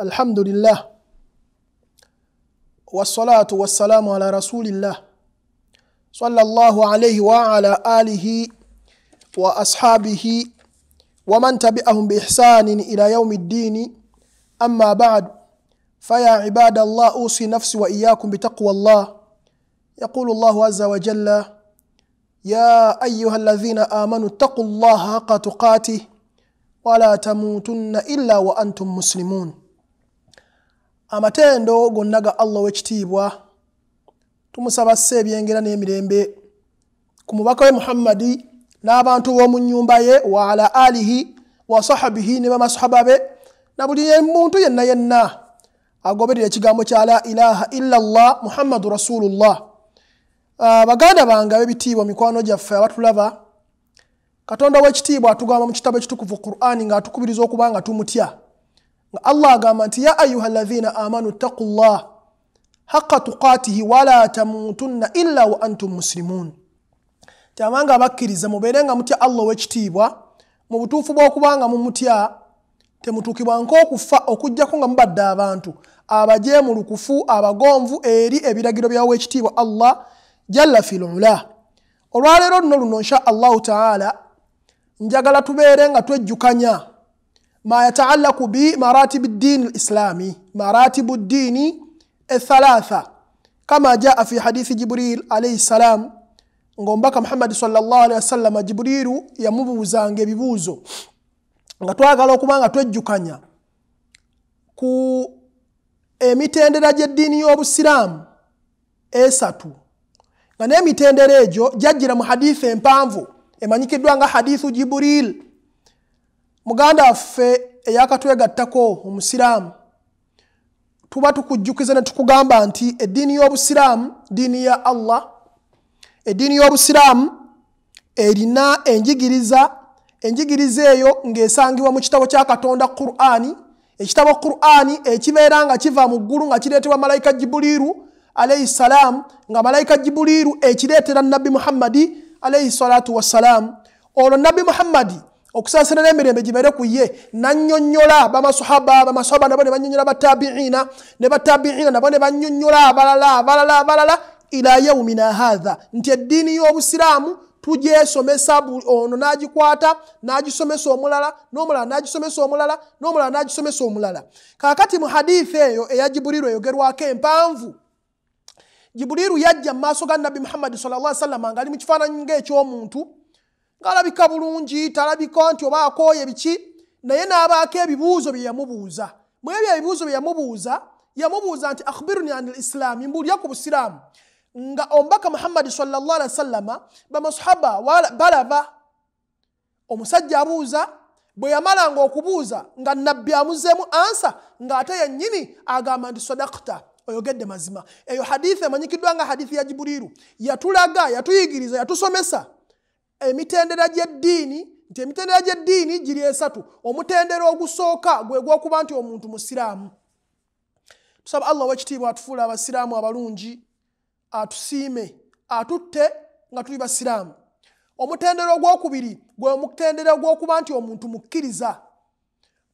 الحمد لله والصلاة والسلام على رسول الله صلى الله عليه وعلى آله وأصحابه ومن تبعهم بإحسان إلى يوم الدين أما بعد فيا عباد الله أوصي نفسي وإياكم بتقوى الله يقول الله عز وجل يا أيها الذين آمنوا اتقوا الله حق تقاته ولا تموتن إلا وأنتم مسلمون amatendo gonna ga allah w'ekitiibwa tumusaba se ebyengera n'emirembe ku mubaka we muhammadi n'abantu b'omu nnyumba ye wa ala alihi wa sahabihi ne bamasahaba be na buli muntu yenna yenna agoberera ekigambo kya la ilaha illa llah muhammadu rasulullah ah, baganda bange ab'ebitiibwa mikwano gyaffe abatulaba katonda w'ekitiibwa atugamba mu kitabo ekitukuvu quran ng'atukubiriza okuba nga tumutya nga allah agamba nti ya ayuha lazina amanu ttaku llah haqa tukatihi wala tamutunna illa wa antum muslimun tyamanga abakkiriza mubeere nga mutya allah owekitiibwa mu butuufu bw'okubanga mumutya temutuukibwa nk'okufa okugjako nga mubadde abantu abajeemulukufu abagonvu eri ebiragiro byawoekitiibwa allah jalla fi lula olwaleero luno luno nsha allahu taala njagala tubeere nga twejjukanya ما يتعلق بمراتب الدين الإسلامي مراتب الدين الثلاثة كما جاء في حديث جبريل عليه السلام ngombaka muhammadi salllah alihi wasallama jiburiiru yamubuuzanga ebibuuzo nga twagala okuba nga twejjukanya ku emitendera gy'eddiini y'obusiraamu esatu nga n'emitendera egyo gyajjira mu hadithi empanvu emanyikiddwa nga hadithu jiburiil muganda waffe eyakatwegattako omusiraamu tuba tukujjukiza ne tukugamba nti eddiini y'obusiraamu diini ya allah eddiini y'obusiraamu erina enjigiriza enjigiriza eyo ng'esangibwa mu kitabo kya katonda qur'ani ekitabo qur'ani ekibeera nga kiva mu ggulu nga kireetebwa malayika jibuliiru alaihi ssalaamu nga malayika jibuliiru ekireetera nabbi muhammadi alaihi ssalaatu wassalaamu olwo nabbi muhammadi okusaasira n'emirembe gibeere ku ye nanyonyola bamasahaba bamasahaba nabo ne banyonyola batabiina ne batabiina nabo ne banyonyola abalala abalala abalala ila yaumina haatha nti eddiini y'obusiraamu tugyesomesa ono n'agikwata n'agisomesa omulala n'omulala n'agisomesa omulala n'omulala n'agisomesa omulala kaakati mu hadiifa eyo eya jiburiru eyogerwako empanvu jiburiru yajja mu maaso ga nabbi muhammadi salla sallama ng'ali mu kifaananyi ng'ekyomuntu ngaalabika bulungi talabika nti oba akooye biki naye n'abaako ebibuuzo bye yamubuuza mu ebyo ebibuuzo bye yamubuuza yamubuuza nti akhbiruni ani lislaami mbuulya ku busiraamu nga omubaka muhammadi salallah alihi wasallama bamasahaba balaba omusajja abuuza bwe yamalanga okubuuza nga nabbi amuzeemu ansa ng'ate yennyini agamba nti sadakta oyogedde mazima eyo hadithi emanyikiddwa nga hadithi ya jiburiru yatulaga yatuyigiriza yatusomesa emitendera gyeddiini nti emitendera gyeddiini giri esatu omutendera ogusooka gwegwokuba nti omuntu musiraamu tusaba allah owekitiibwa atufuula abasiraamu abalungi atusiime atutte nga tuli basiraamu omutendera ogwokubiri gwe mutendera ogwokuba nti omuntu mukkiriza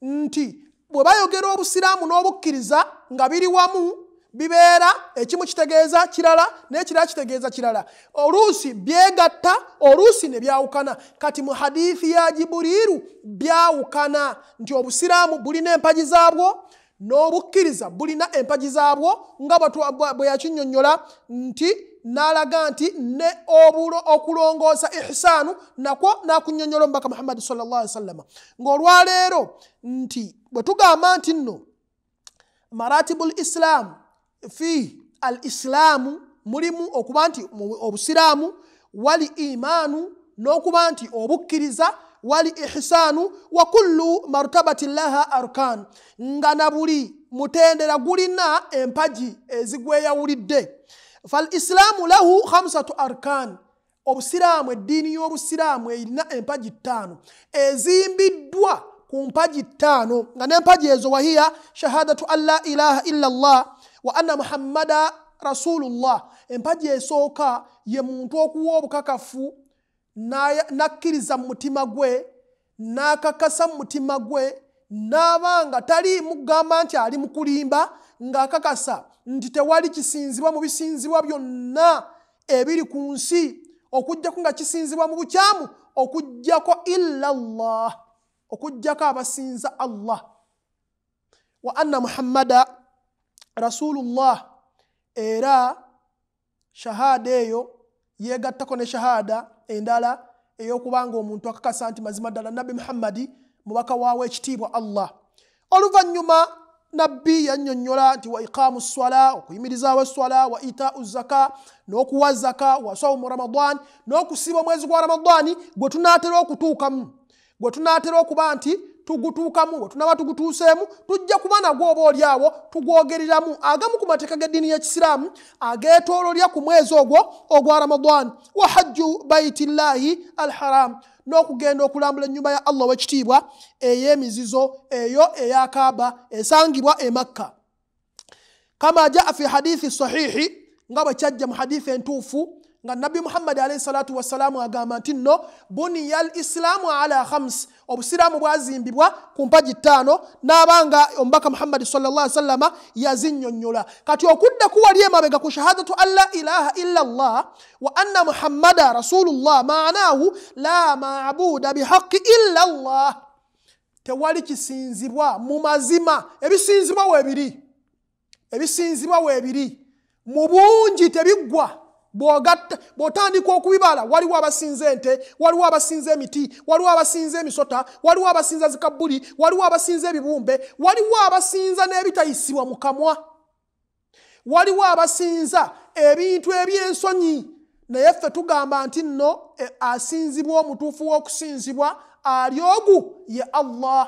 nti bwe bayogera obusiraamu n'obukkiriza nga biri wamu bibeera ekimu kitegeeza kirala n'ekirala kitegeeza kirala oluusi byegatta oluusi ne byawukana kati mu hadiithi ya jiburiiru byawukana nti obusiraamu bulina empagi zaabwo n'obukkiriza bulina empagi zaabwo nga bwe yakinnyonnyola nti n'alaga nti ne obulo okulongoosa ihsaanu nakwo n'akunnyonnyola omubaka muhammadi salallah ali wasallama ng'olwaleero nti bwe tugamba nti nno maratibu lislaamu fi al isilaamu mulimu okuba nti obusiraamu wali imaanu n'okuba nti obukkiriza wali ihisaanu wa kullu martabati laha arkan nga na buli mutendera gulina empagi ezigweyawulidde fal isilaamu lahu hamsatu arkan obusiraamu eddiini y'obusiraamu erina empagi ttaano ezimbiddwa ku mpagi ttaano nga n'empagi ezo wahiya shahadatu an la ilaha illa llah wa anna muhammada rasulullah empaja esooka ye muntu okuwa obukakafu nakkiriza mumutima gwe n'akakasa mumutima gwe n'aba nga talimugamba nti ali mukulimba ng'akakasa nti tewali kisinzibwa mu bisinzibwa byonna ebiri ku nsi okugjako nga kisinzibwa mu bukyamu okugjako illa llah okugjako abasinza allah wa anna muhammada rasulullah era shahada eyo yegattako ne shahada endala eyokubanga omuntu akakasa nti mazima ddala nabbi muhammadi mubaka waawo ekitiibwa allah oluvanyuma nabbi yannyonnyola nti wa iqaamu swala okuyimirizaawo eswala wa itau zaka n'okuwa zaka wa sawumu ramadan n'okusiba omwezi gwa ramadan gwe tunaatera okutuukamu gwe tunatera okuba nti tugutuukamu bwe tunaba tugutuuseemu tujja kuba nagwo oba oliawo tugwogereramu agamu ku mateeka g'eddiini y'ekisiraamu ageetoololya ku mwezi ogwo ogwa ramadan wa hajju baitillahi al haramu n'okugenda okulambula ennyumba ya allah w'ekitiibwa ey'emizizo eyo eya kaaba esangibwa e makka kama jaa fi hadithi sahihi nga bwe kyajja mu hadithi entuufu nga nabbi muhammadi alaihi salatu wassalaamu agamba nti nno buniyal isilaamu ala hams obusiraamu bwazimbibwa ku mpaji ttaano n'abanga omubaka muhammadi salallah sallama yazinnyonnyola kati okudda kuwali emabega ku shahadatu an la ilaha illa llah wa anna muhammada rasulullah manahu la mabuda bihaqi illa llah tewali kisinzibwa mu mazima ebisinzibwa weebiri ebisinzibwa weebiri mu bungi tebiggwa bwogatta bw'otandika okubibala waliwo abasinza ente waliwo abasinza emiti waliwo abasinza emisota waliwo abasinza zikabbuli waliwo abasinza ebibumbe waliwo abasinza n'ebitayisibwa mu kamwa waliwo abasinza ebintu ebyensonyi naye ffe tugamba nti nno e, asinzibwa omutuufu w'okusinzibwa ali ogu ye allah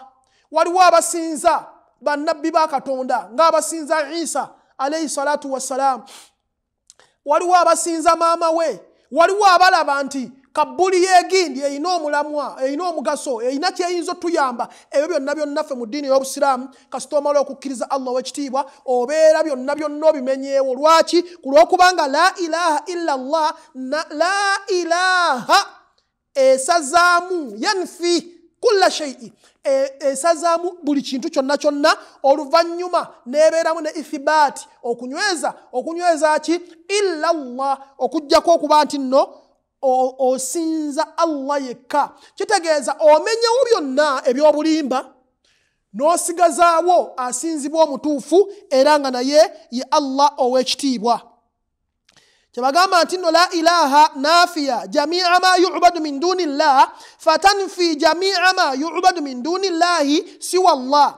waliwo abasinza bannabbi ba katonda ng'abasinza isa alaihi salatu wassalaamu waliwo abasinza maama we waliwo abalaba nti kabbuli yegindi eyina omulamwa eyina omugaso eyina kyeyinza otuyamba ebyo byonna byonna ffe mu ddiini y'obusiraamu kasita omala okukkiriza allah wekitiibwa obeera byonna byonna obimenyeewo lwaki ku lwokubanga la ilaha illa llah la ilaha esazaamu yanfi kulla sheyi E, esazaamu buli kintu kyonna kyonna oluvannyuma neebeeramu ne ithibaati okunyweza okunyweza ki illa llah okugjaku okuba nti nno osinza allah yekka kitegeeza omenyewo byonna ebyobulimba n'osigazaawo asinzibwa omutuufu era nga naye ye allah ow'ekitiibwa kyebagamba nti nno la ilaha nafiya jamia ma yubadu min dunillah fatanfi jamia ma yubadu min dunillahi siwa llah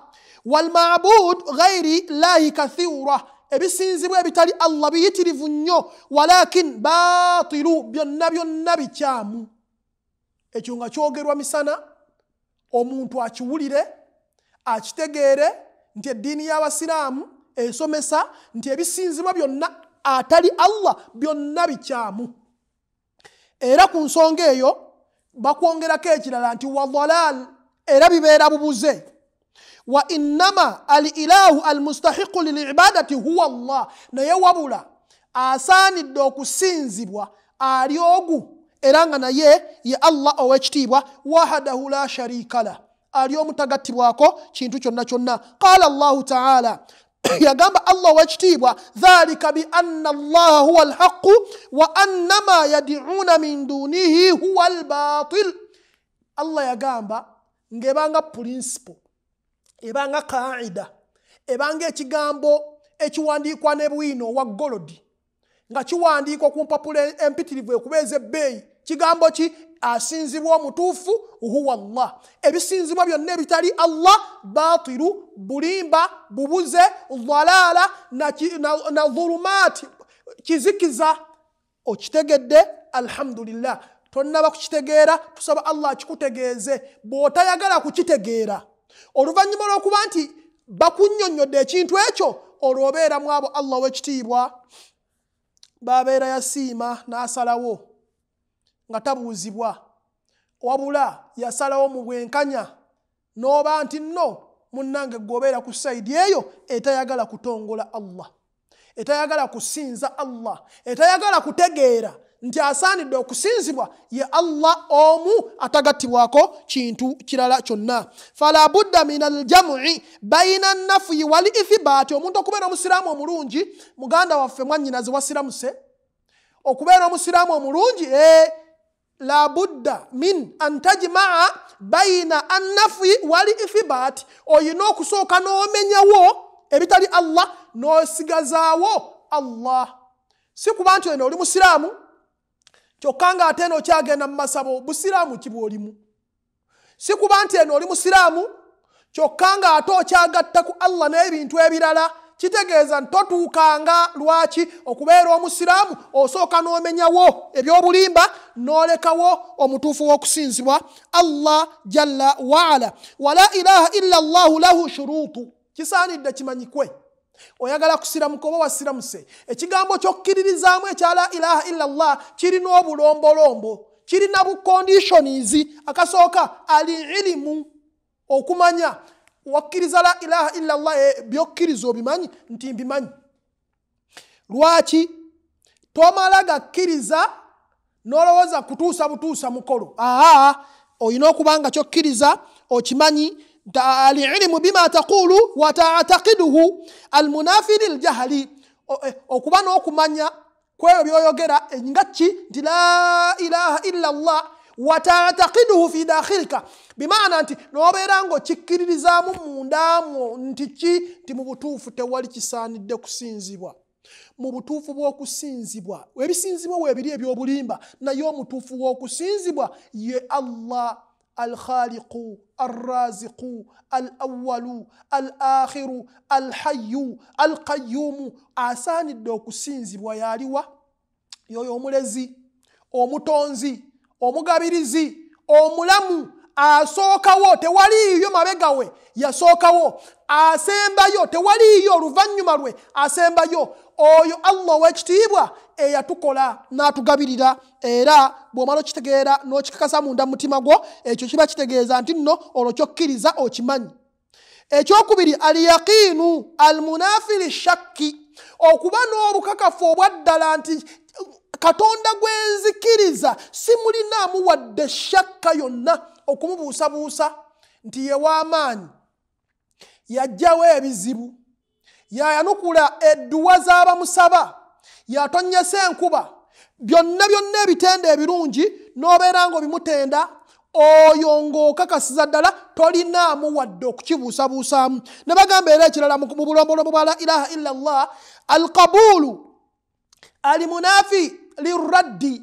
walmabud gairi llahi kathira ebisinzibwa ebitali allah biyitirivu nnyo walakin batilu byonna byonna bikyamu ekyo nga kyogerwa misana omuntu akiwulire akitegeere nti eddiini y'abasiraamu esomesa nti ebisinzibwa byonna atali allah byonna bikyamu era ku nsonga eyo bakwongerako ekirala nti wadalal era bibeera bubuze wa innama al ilahu al mustahiqu lil ibadati huwa llah naye wabula asaanidde okusinzibwa ali ogu era nga naye ye allah owekitiibwa wahadahu la sharika la ali omutagattibwako kintu kyonna kyonna qala allahu taala yagamba allah owekitiibwa dhalika bianna allaha huwa alhaqu wa anna ma yadiuuna min dunihi huwa albatil allah yagamba ngaebanga principle ebanga kaida ebanga ekigambo ekiwandiikwa nebwino wa golodi nga kiwandiikwa ku mpapula empitirivu ekuba ez'ebbeeyi kigambo ki asinzibwa omutuufu huwa llah ebisinzibwa byonna ebitali allah batiru bulimba bubuze lalala na, na, na hulumaati kizikiza okitegedde alhamdulillah tonaba kukitegeera tusaba allah akikutegeeze bw'otayagala kukitegeera oluvannyuma lw'okuba nti bakunyonyodde ekintu ekyo olwobeeramu abo allah ow'ekitiibwa babeera yasiima n'asalawo na nga tabuuzibwa wabula yasalawo mu bwenkanya n'oba nti nno munnange gobeera ku saidi eyo etayagala kutongola allah etayagala kusinza allah etayagala kutegeera nti asaanidde okusinzibwa ye allah omu atagattibwako kintu kirala kyonna falabudda min aljamui baina nafuyi wal ithibaati omuntu okubeera omusiraamu omulungi muganda waffe mwannyinazi wasiramuse okubeera omusiraamu omulungi ee eh, la budda min antajimaa baina annafi wali ifibat olina okusooka n'omenyawo ebitali allah n'osigazaawo allah si kuba nti eno oli musiraamu kyokka ng'ate eno okyagenda mu masabo busiraamu kibwolimu si kuba nti eno oli musiraamu kyokka ng'ate okyagatta ku allah n'ebintu ebirala kitegeeza ntotuukanga lwaki okubeera omusiraamu osooka n'omenyawo ebyobulimba n'olekawo omutuufu w'okusinzibwa allah jalla waala wala ilaha illa llahu lahu shurutu kisaanidde kimanyikwe oyagala kusira mukoba wasiramuse ekigambo kyokkiririzaamu ekya la ilaha illa llah kirina obulombolombo kirina bukondishonis akasooka ali ilimu okumanya wakkiriza la ilaha illa llah eh, byokkiriza obimanyi nti mbimanyi lwaki tomala gakkiriza nolowooza kutuusa butuusa mukolo aa olina okubanga kyokkiriza okimanyi alirimu bima taqulu wataatakiduhu almunafiri ljahali eh, okuba n'okumanya kweyo byoyogera eh, nga ki nti la ilaha illa llah wataatakiduhu fi dakhirika bimaana nti nobeera nga okikkiririzaamu mundamwo nti ki nti mu butuufu tewali kisaanidde kusinzibwa mu butuufu bw'okusinzibwa ebisinzibwa weebiri ebyobulimba naye omutuufu w'okusinzibwa ye allah alkhaliqu arraziqu al awalu al akhiru al hayu al qayuumu asaanidde okusinzibwa yaliwa yoyo omulezi omutonzi omugabirizi omulamu asookawo tewaliiyo mabega we yasookawo asembayo tewaliiyo oluvannyuma lwe asembayo oyo allah owekitiibwa eyatukola n'atugabirira era bw'omala okitegeera n'okikakasa munda mumutima gwo ekyo kiba kitegeeza nti nno olwo kyokkiriza okimanyi ekyokubiri alyaqiinu almunafiri shakki okuba n'obukakafu obwaddala nti katonda gwenzikiriza simulinaamu wadde shakka yonna okumubuusabuusa nti yewaamaanyi yagjawo ebizibu yayanukula edduwa z'abamusaba yatonyesa enkuba byonna byonna ebitenda ebirungi n'obeera ngaobimutenda oyo ng'okakasiza ddala tolinaamu wadde okukibuusabuusaamu ne bagamba era ekirala mu bulombolombo bwa la ilaha illa llah alkabulu alimunafi liraddi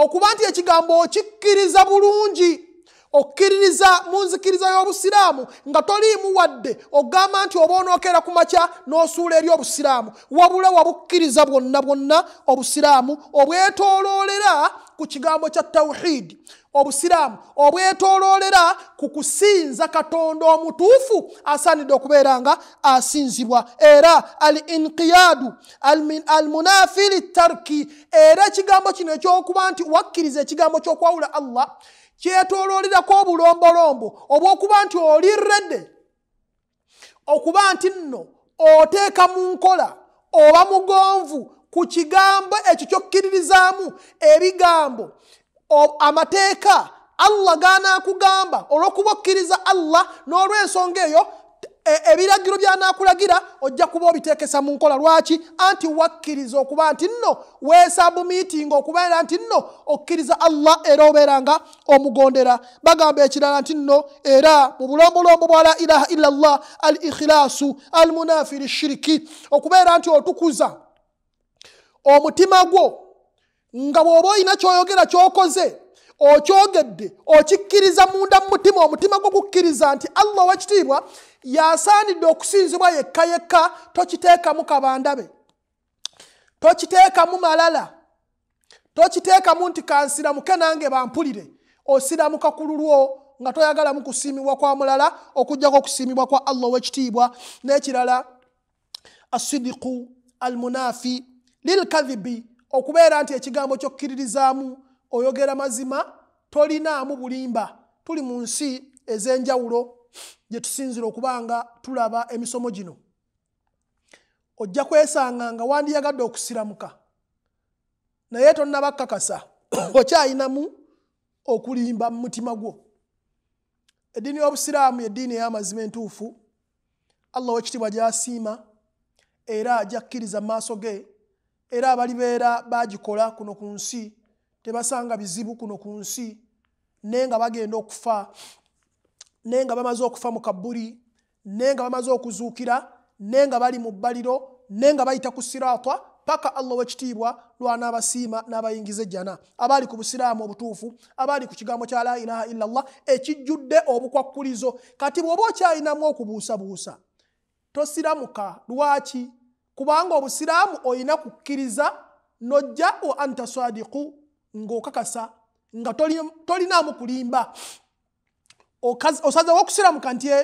okuba nti ekigambo okikkiriza bulungi okkiririza mu nzikiriza y'obusiraamu nga toliimu wadde ogamba nti oba onookera ku makya n'osuula eri obusiraamu wabula wabukkiriza bwonna bwonna obusiraamu obwetoloolera ku kigambo kya tawuhidi obusiraamu obwetoloolera ku kusinza katonda omutuufu asaanidde okubeera nga asinzibwa era al inqiyaadu almunafi litarki era ekigambo kino ekyokuba nti wakkiriza ekigambo ky'okwawula allah kyetoloolerako obulombolombo obwokuba nti oli rede okuba nti nno oteeka mu nkola oba mugonvu ku kigambo ekyo kyokkiririzaamu ebigambo amateeka allah gaanaakugamba olw'okuba okkiriza allah n'olwensonga eyo E, ebiragiro byanakulagira ojja kuba obiteekesa mu nkola lwaki anti wakkiriza okuba nti nno weesabumiitinga okubeera nti nno okkiriza allah era obeera nga omugondera bagamba ekirala nti nno era mu bulombolombo bwa la ilaha illallah al ikhilaasu al munafiri shiriki okubeera nti otukuza omutima gwo nga bw'oba oyina kyoyogera kyokoze okyogedde okikkiriza munda mu mutima omutima gwo gukkiriza nti allah owekitiibwa yasaanidde okusinzibwa yekka yekka tokiteekamu kabandabe tokiteekamu malala tokiteekamu nti kansiramuke nange bampulire osiramuka ku lulwo nga toyagalamu kusiimibwa kwa mulala okugjako okusiimibwa kwa allah owekitiibwa n'ekirala asidiku almunaafi lilkadhibi okubeera nti ekigambo kyokkiririzaamu oyogera mazima tolinaamu bulimba tuli mu nsi ez'enjawulo gye tusinzira okubanga tulaba emisomo gino ojja kwesanga nga wandiyagadde okusiramuka naye tonnabakakasa okyayinamu okulimba mu mutima gwo eddiini y'obusiraamu yeddiini ey'amazima entuufu allah w'ekitiibwa gy'asiima era gyakkiriza mu maaso ge era abalibeera baagikola kuno ku nsi tebasanga bizibu kuno ku nsi naye nga bagenda okufa naye nga bamaze okufa mu kabbuli naye nga bamaze okuzuukira naye nga bali mu bbaliro naye nga bayita ku siraata paka allah wekitiibwa lwanaabasiima n'abayingize jana abaali ku busiraamu obutuufu abaali ku kigambo kya la ilaha illallah ekijjudde obukwakkulizo kati bw'oba okyayinamu okubuusabuusa tosiramuka lwaki kubanga obusiraamu olina kukkiriza nojja wa anta sadiku ng'okakasa nga tolinaamu kulimba osazawo okusiramuka nti e,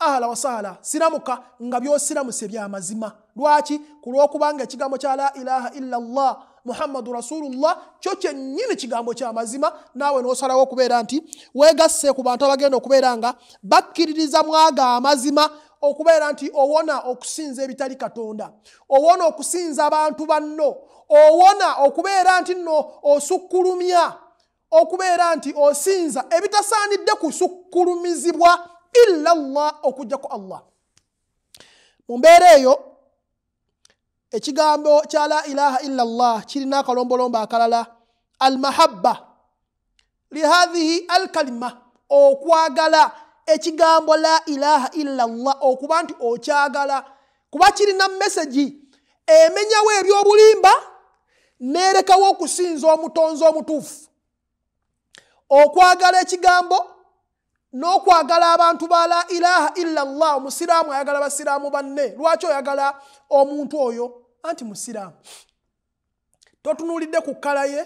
ahala wasaala siramuka nga byosiramuse byamazima lwaki kulwokubanga ekigambo kya la ilaha illallah muhammadu rasulullah kyo kyennyini kigambo kyamazima naawe nosalawo okubeera nti wegasse ku bantu abagenda okubeera nga bakkiririza mwaga amazima okubeera nti owona okusinza ebitali katonda owona okusinza abantu banno owona okubeera nti nno osukkulumya okubeera nti osinza ebitasaanidde kusukkulumizibwa illa llah okujjaku allah mu mbeera eyo ekigambo kya la ilaha illa llah kirina akalombolombo akalala al mahabba lihathihi al kalima okwagala ekigambo la ilaha illallah okuba nti okyagala kuba kirina mesagi emenyawo ebyobulimba neerekawo okusinza omutonzi omutuufu okwagala ekigambo n'okwagala abantu ba la ilaha illallah omusiraamu ayagala basiraamu banne lwaki oyagala omuntu oyo anti musiraamu totunuulidde ku kkala ye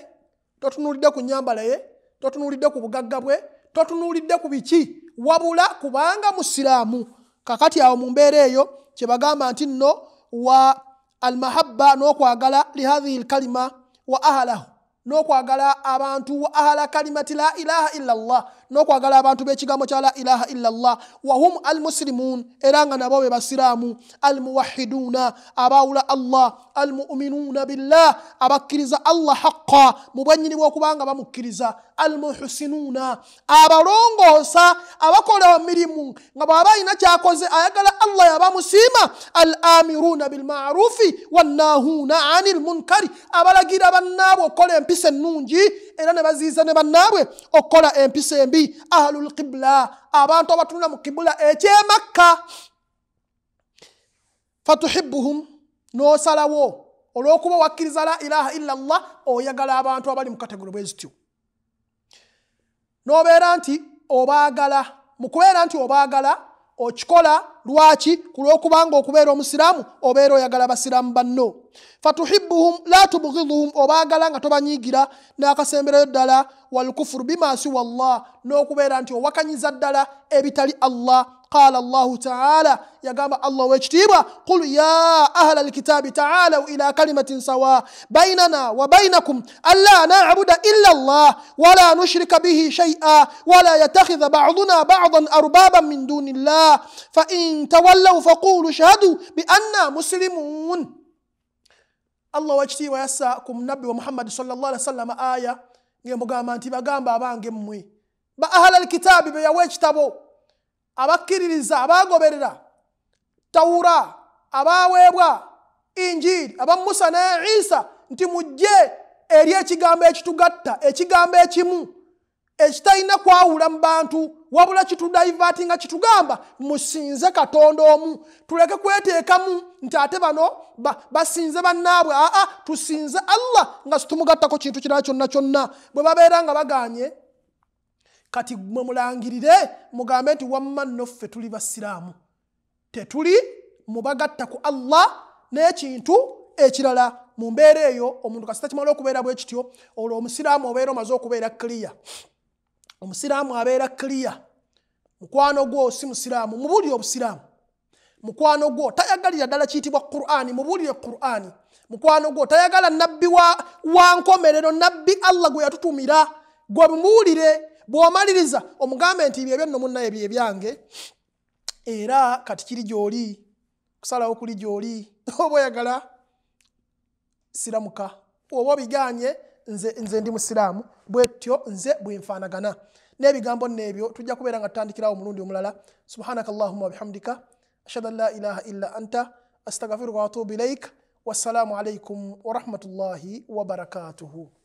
totunuulidde ku nyambala ye totunuulidde ku bugagga bwe totunuulidde ku biki wabula kubanga musiraamu kakati awo mu mbeera eyo kyebagamba nti nno wa almahabba n'okwagala lihathihi lkalima wa ahalahu n'okwagala abantu wa ahala kalimati la ilaha illa llah n'okwagala abantu b'ekigambo kya la ilaha illallah wahum al musilimuun era nga nabo be basiraamu al muwahiduuna abaawula allah al muuminuuna billah abakkiriza allah haqa mu bwennyini bw'okubanga bamukkiriza al muhusinuuna abalongoosa abakola omirimu nga bw'aba alina kyakoze ayagala allah yabamusiima al amiruuna bilmarufi wannahuuna ani lmunkari abalagira bannaabo okkola empisa ennungi era ne baziyiza ne bannaabwe okukola empisa embi ahlul kibula abantu abatunula mu kibula ekyemakka fatuhibuhum n'osalawo olw'okuba wakkiriza la ilaha illa llah oyagala abantu abali mu kategori bwe zityo n'obeera nti obaagala mu kubeera nti obaagala okikola lwaki ku lw'okuba nga okubeera omusiraamu obeera oyagala basiraamu banno fatuhibuhum la tubugidhuhum obaagala nga tobanyiigira والكفر ddala سوى bima siwa llah n'okubeera nti owakanyiza ddala ebitali allah قال الله تعالى يا جماعة الله واجتيبا قل يا أهل الكتاب تعالوا إلى كلمة سواء بيننا وبينكم ألا نعبد إلا الله ولا نشرك به شيئا ولا يتخذ بعضنا بعضا أربابا من دون الله فإن تولوا فقولوا اشهدوا بأننا مسلمون allah wakitiibwa yassa ku munabbi wa muhammadi sawsalam aya ngemugamba nti bagamba abange mmwe ba ahala alkitaabi beyawa ekitabo abakkiririza abagoberera tawura abaweebwa injiri aba musa ne isa nti mujje eri ekigambo ekitugatta ekigambo ekimu ekitalina kwawula mu bantu wabula kitudaivati nga kitugamba musinze katonda omu tuleke kweteekamu nti ate bano basinze bannaabwe aa tusinze allah nga situmugattako kintu kirala kyonna kyonna bwe babeera nga baganye kati mwe mulangirire mugambe nti wamma nno ffe tuli basiraamu tetuli mubagatta ku allah n'ekintu ekirala mu mbeera eyo omuntu kasitakimala okubeera bwekityo olwo omusiraamu obeera omaze okubeera kliya omusiraamu abeera kiliya mukwano gwo si musiraamu mubuulire obusiraamu mukwano gwo tayagalira ddala kiyitibwa qurani mubuulire qurani mukwano gwo tayagala nabbi wa nkomerero nabbi allah gwe yatutumira gwe bumuwulire bw'omaliriza omugambe nti byebyo nno munnaye bye byange era kati kiri gy'oli kusalawo kuli gy'oli oba oyagala siramuka oba obiganye nze nze ndi musilamu bwetyo nze bwenfaanagana n'ebigambo nebyo tujja kubeera nga tutandikirawo omulundi omulala subhanaka allahumma wabihamdika ashhadu an la ilaha illa anta astagfiruka waatubu ilaik wassalaamu alaikum warahmatullahi wabarakatuhu